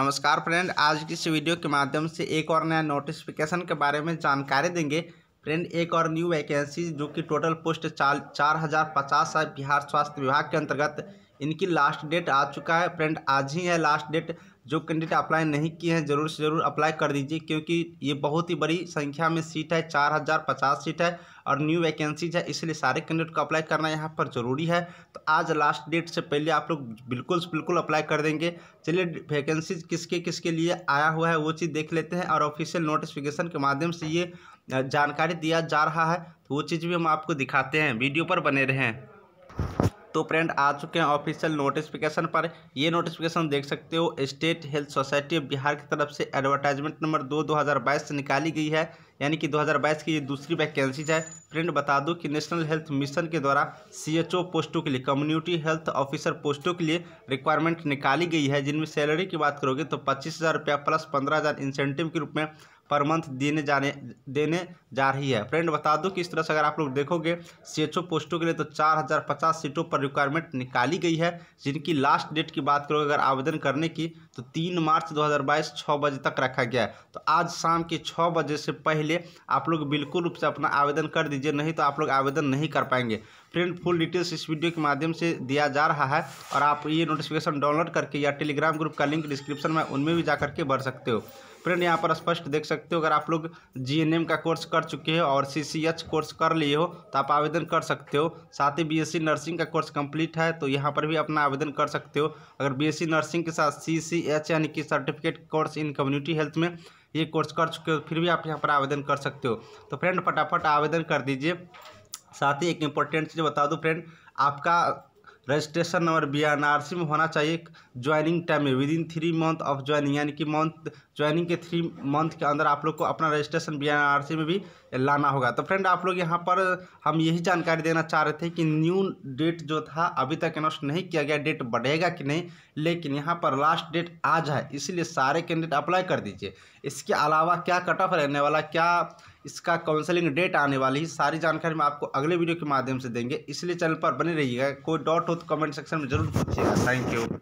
नमस्कार फ्रेंड आज की इस वीडियो के माध्यम से एक और नया नोटिफिकेशन के बारे में जानकारी देंगे फ्रेंड एक और न्यू वैकेंसी जो कि टोटल पोस्ट चार चार हज़ार पचास है बिहार स्वास्थ्य विभाग के अंतर्गत इनकी लास्ट डेट आ चुका है फ्रेंड आज ही है लास्ट डेट जो कैंडिडेट अप्लाई नहीं किए हैं ज़रूर से ज़रूर अप्लाई कर दीजिए क्योंकि ये बहुत ही बड़ी संख्या में सीट है चार हज़ार पचास सीट है और न्यू वैकेंसीज है इसलिए सारे कैंडिडेट को अप्लाई करना यहाँ पर ज़रूरी है तो आज लास्ट डेट से पहले आप लोग बिल्कुल बिल्कुल अप्लाई कर देंगे चलिए वैकेंसीज किसके किसके लिए आया हुआ है वो चीज़ देख लेते हैं और ऑफिशियल नोटिफिकेशन के माध्यम से ये जानकारी दिया जा रहा है तो वो चीज़ भी हम आपको दिखाते हैं वीडियो पर बने रहें तो फ्रेंड आ चुके हैं ऑफिशियल नोटिफिकेशन पर ये नोटिफिकेशन देख सकते हो state health society of Bihar की तरफ से एडवर्टाइजमेंट नंबर दो 2022 से निकाली गई है यानी कि 2022 की ये दूसरी वैकेंसीज है फ्रेंड बता दूं कि नेशनल हेल्थ मिशन के द्वारा सीएचओ पोस्टों के लिए कम्युनिटी हेल्थ ऑफिसर पोस्टों के लिए रिक्वायरमेंट निकाली गई है जिनमें सैलरी की बात करोगे तो पच्चीस हज़ार रुपया प्लस पंद्रह हज़ार इंसेंटिव के रूप में पर मंथ देने जाने देने जा रही है फ्रेंड बता दो कि इस तरह से अगर आप लोग देखोगे सी एच पोस्टों के लिए तो चार सीटों पर रिक्वायरमेंट निकाली गई है जिनकी लास्ट डेट की बात करोगे अगर आवेदन करने की तो तीन मार्च 2022 हज़ार बजे तक रखा गया है तो आज शाम के छः बजे से पहले आप लोग बिल्कुल रूप से अपना आवेदन कर दीजिए नहीं तो आप लोग आवेदन नहीं कर पाएंगे फ्रेंड फुल डिटेल्स इस वीडियो के माध्यम से दिया जा रहा है और आप ये नोटिफिकेशन डाउनलोड करके या टेलीग्राम ग्रुप का लिंक डिस्क्रिप्शन में उनमें भी जा करके भर सकते हो फ्रेंड यहाँ पर स्पष्ट देख सकते हो अगर आप लोग जी का कोर्स कर चुके हो और सी कोर्स कर लिए हो तो आप आवेदन कर सकते हो साथ ही बी नर्सिंग का कोर्स कंप्लीट है तो यहाँ पर भी अपना आवेदन कर सकते हो अगर बी नर्सिंग के साथ सी यानी कि certificate course in community health में ये कोर्स कर चुके हो फिर भी आप यहाँ पर आवेदन कर सकते हो तो फ्रेंड फटाफट आवेदन कर दीजिए साथ ही एक इम्पोर्टेंट चीज़ बता दूँ फ्रेंड आपका registration number B N R C में होना चाहिए ज्वाइनिंग टाइम में within three month of joining यानी कि मंथ ज्वाइनिंग के थ्री मंथ के अंदर आप लोग को अपना registration B N R C में भी लाना होगा तो फ्रेंड आप लोग यहाँ पर हम यही जानकारी देना चाह रहे थे कि न्यू डेट जो था अभी तक अनाउंस नहीं किया गया डेट बढ़ेगा कि नहीं लेकिन यहाँ पर लास्ट डेट आज है इसीलिए सारे कैंडिडेट अप्लाई कर दीजिए इसके अलावा क्या कट ऑफ रहने वाला क्या इसका काउंसलिंग डेट आने वाली है सारी जानकारी मैं आपको अगले वीडियो के माध्यम से देंगे इसलिए चैनल पर बने रहिएगा कोई डॉट हो तो कमेंट सेक्शन में जरूर पूछिएगा थैंक यू